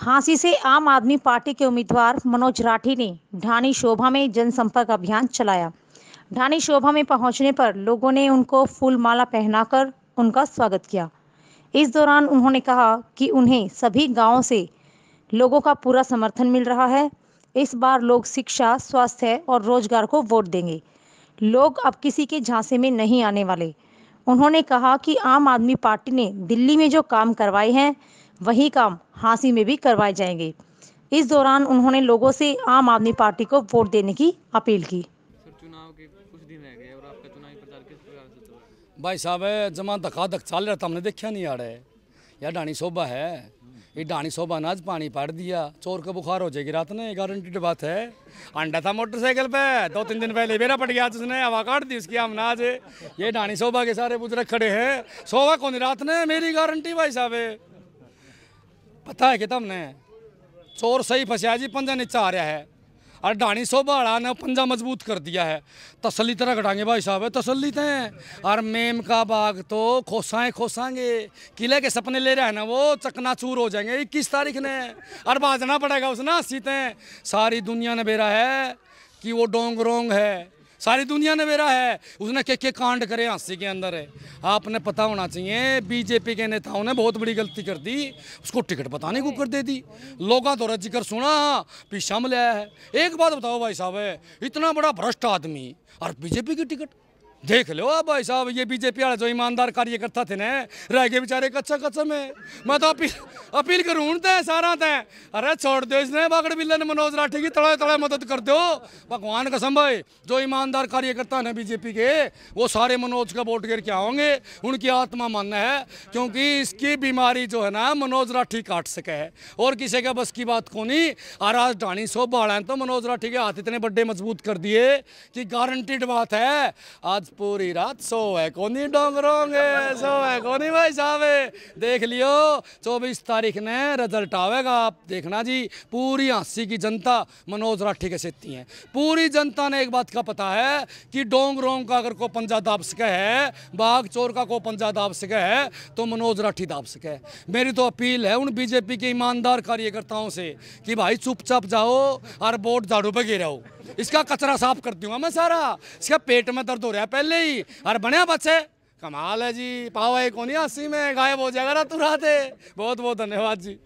हांसी से आम आदमी पार्टी के उम्मीदवार मनोज राठी ने ढाणी शोभा में जनसंपर्क अभियान चलाया ढाणी शोभा में पहुंचने पर लोगों ने उनको फूलमाला पहनाकर उनका स्वागत किया इस दौरान उन्होंने कहा कि उन्हें सभी गांवों से लोगों का पूरा समर्थन मिल रहा है इस बार लोग शिक्षा स्वास्थ्य और रोजगार को वोट देंगे लोग अब किसी के झांसे में नहीं आने वाले उन्होंने कहा कि आम आदमी पार्टी ने दिल्ली में जो काम करवाए हैं वही काम हांसी में भी करवाए जाएंगे इस दौरान उन्होंने लोगों से आम आदमी पार्टी को वोट देने की अपील की भाई साहब जमा धक्का धक चल रहा तमने देखा नहीं आ रहा है यार डाणी शोभा है ये डाणी शोभा आज पानी पाट दिया चोर का बुखार हो जाएगी रात में गारंटीड बात है अंडा था मोटरसाइकिल पे दो तीन दिन पहले बेरा पट गया उसने हवा काट दी उसकी नाज ये डाणी शोभा के सारे बुजुर्ग खड़े हैं शोभा कौन रात ने मेरी गारंटी भाई साहब पता है कि तमने चोर सही फसया जी पंजा नीचा आ रहा है और डाणी सोभाड़ा ने पंजा मजबूत कर दिया है तसली तरह घटाएंगे भाई साहब तसली ते और मेम का बाग तो खोसाएं खोसाएंगे किले के सपने ले रहे हैं ना वो चकना चूर हो जाएंगे इक्कीस तारीख ने और बाजना पड़ेगा उसने अस्सी ते सारी दुनिया ने बेरा है कि वो डोंग रोंग है सारी दुनिया ने मेरा है उसने के के कांड करे हाँसी के अंदर है आपने पता होना चाहिए बीजेपी के नेताओं ने बहुत बड़ी गलती कर दी उसको टिकट बताने को कर दे दी लोग द्वारा तो जिक्र सुना पीछा में लिया है एक बात बताओ भाई साहब इतना बड़ा भ्रष्ट आदमी और बीजेपी की टिकट देख लो भाई साहब ये बीजेपी वाले जो ईमानदार कार्यकर्ता थे ना रह गए बेचारे कच्चा कच्चा में मैं तो अपील अपील करूँ तय सारा थे अरे छोड़ दो इसने बागड़ बिल्ले ने मनोज राठी की तड़ा तड़ा मदद कर दो भगवान कसम भाई जो ईमानदार कार्यकर्ता ने बीजेपी के वो सारे मनोज का वोट गिर के आओगे उनकी आत्मा मानना है क्योंकि इसकी बीमारी जो है ना मनोज राठी काट सके है और किसी का बस की बात को नहीं और आज डाणी सो बाढ़ तो मनोज राठी के हाथ इतने बड्डे मजबूत कर दिए कि गारंटीड बात है आज पूरी रात सोए कोनी डोंगरोंगे है कोनी भाई साहब देख लियो चौबीस तारीख ने रिजल्ट आवेगा आप देखना जी पूरी हाँसी की जनता मनोज राठी के सेती है पूरी जनता ने एक बात का पता है कि डोंग रोंग का अगर कोई पंजा दाप सके है बाघ चोर का कोई पंजा दाप सके है तो मनोज राठी दाब सके मेरी तो अपील है उन बीजेपी के ईमानदार कार्यकर्ताओं से कि भाई चुपचाप जाओ और वोट झाड़ू पर गिराओ इसका कचरा साफ कर दूंगा मैं सारा इसका पेट में दर्द हो रहा है पहले ही अरे बने बच्चे कमाल है जी पावा एक होनी में गायब हो जाएगा ना तू दे बहुत बहुत धन्यवाद जी